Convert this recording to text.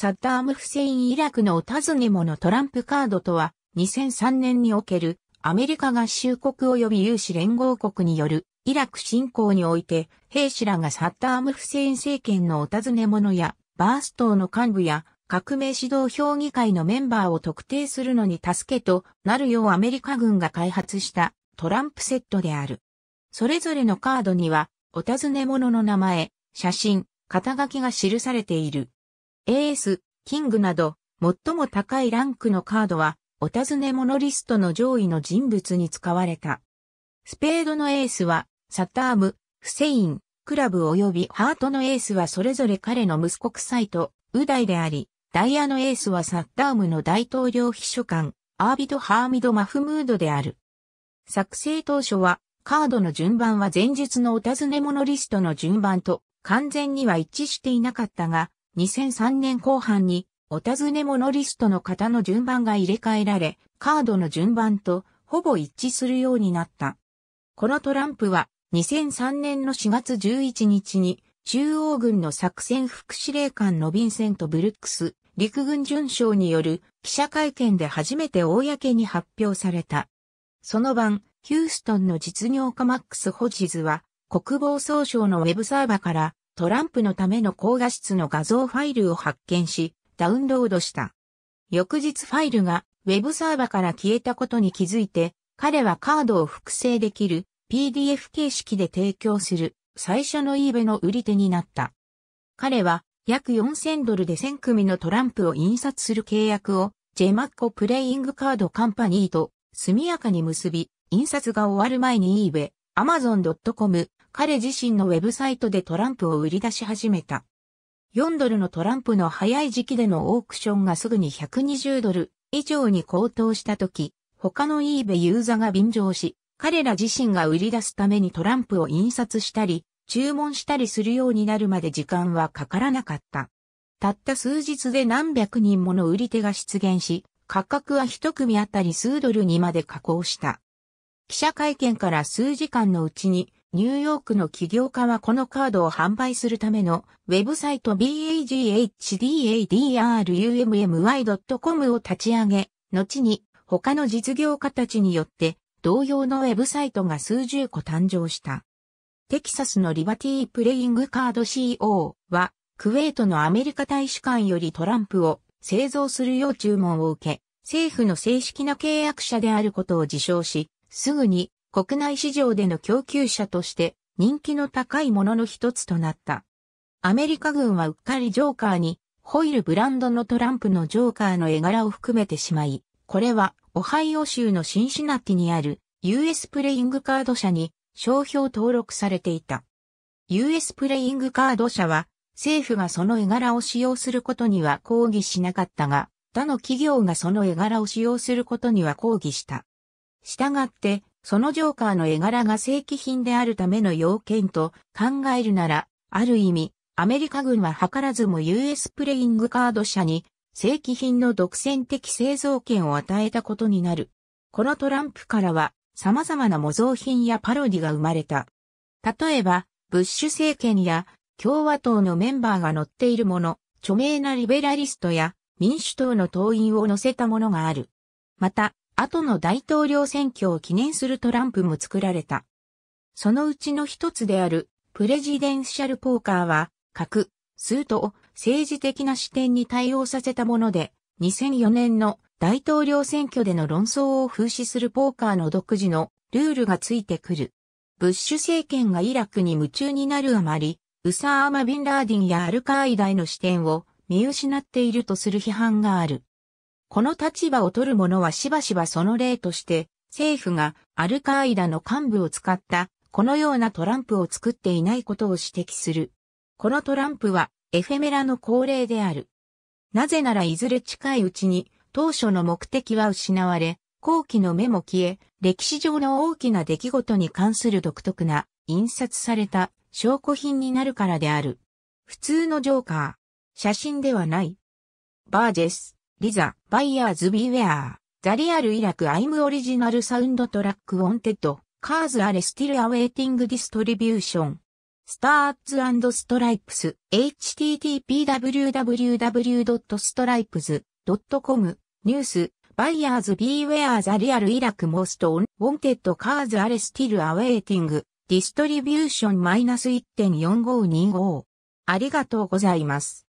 サッダーム・フセイン・イラクのお尋ね者トランプカードとは、2003年におけるアメリカ合衆国及び有志連合国によるイラク侵攻において、兵士らがサッダーム・フセイン政権のお尋ね者や、バース党の幹部や、革命指導評議会のメンバーを特定するのに助けとなるようアメリカ軍が開発したトランプセットである。それぞれのカードには、お尋ね者の名前、写真、肩書きが記されている。エース、キングなど、最も高いランクのカードは、お尋ね者リストの上位の人物に使われた。スペードのエースは、サターム、フセイン、クラブ及びハートのエースはそれぞれ彼の息子臭いと、ウダイであり、ダイヤのエースはサッタームの大統領秘書官、アービド・ハーミド・マフムードである。作成当初は、カードの順番は前述のお尋ね者リストの順番と完全には一致していなかったが、2003年後半に、お尋ね者リストの方の順番が入れ替えられ、カードの順番とほぼ一致するようになった。このトランプは、2003年の4月11日に、中央軍の作戦副司令官のビンセント・ブルックス、陸軍准将による記者会見で初めて公に発表された。その晩、ヒューストンの実業家マックス・ホジズは、国防総省のウェブサーバーから、トランプのための高画質の画像ファイルを発見し、ダウンロードした。翌日ファイルが Web サーバから消えたことに気づいて、彼はカードを複製できる PDF 形式で提供する最初のイーベの売り手になった。彼は約4000ドルで1000組のトランプを印刷する契約をジェマッコプレイングカードカンパニーと速やかに結び、印刷が終わる前にイーベ Amazon.com、彼自身のウェブサイトでトランプを売り出し始めた。4ドルのトランプの早い時期でのオークションがすぐに120ドル以上に高騰した時、他の eBay ユーザーが便乗し、彼ら自身が売り出すためにトランプを印刷したり、注文したりするようになるまで時間はかからなかった。たった数日で何百人もの売り手が出現し、価格は一組あたり数ドルにまで加工した。記者会見から数時間のうちに、ニューヨークの起業家はこのカードを販売するためのウェブサイト baghdadrummy.com を立ち上げ、後に他の実業家たちによって同様のウェブサイトが数十個誕生した。テキサスのリバティープレイングカード CO はクウェートのアメリカ大使館よりトランプを製造するよう注文を受け、政府の正式な契約者であることを自称し、すぐに国内市場での供給者として人気の高いものの一つとなった。アメリカ軍はうっかりジョーカーにホイールブランドのトランプのジョーカーの絵柄を含めてしまい、これはオハイオ州のシンシナティにある US プレイングカード社に商標登録されていた。US プレイングカード社は政府がその絵柄を使用することには抗議しなかったが、他の企業がその絵柄を使用することには抗議した。したがって、そのジョーカーの絵柄が正規品であるための要件と考えるなら、ある意味、アメリカ軍は図らずも US プレイングカード社に正規品の独占的製造権を与えたことになる。このトランプからは様々な模造品やパロディが生まれた。例えば、ブッシュ政権や共和党のメンバーが乗っているもの、著名なリベラリストや民主党の党員を乗せたものがある。また、後の大統領選挙を記念するトランプも作られた。そのうちの一つであるプレジデンシャルポーカーは、核、数とを政治的な視点に対応させたもので、2004年の大統領選挙での論争を風刺するポーカーの独自のルールがついてくる。ブッシュ政権がイラクに夢中になるあまり、ウサーマ・ビン・ラーディンやアルカーイダへの視点を見失っているとする批判がある。この立場を取る者はしばしばその例として、政府がアルカーイダの幹部を使った、このようなトランプを作っていないことを指摘する。このトランプは、エフェメラの恒例である。なぜならいずれ近いうちに、当初の目的は失われ、後期の目も消え、歴史上の大きな出来事に関する独特な、印刷された、証拠品になるからである。普通のジョーカー。写真ではない。バージェス。リザ、バイヤーズビーウェアザリアルイラクアイムオリジナルサウンドトラックオンテッド、カーズアレスティルアウェイティングディストリビューション。スターアツストライプス、http://www.stripes.com、ニュース、バイヤーズビーウェアザリアルイラクモーストオン、ウォンテッドカーズアレスティルアウェイティング、ディストリビューション -1.4525。ありがとうございます。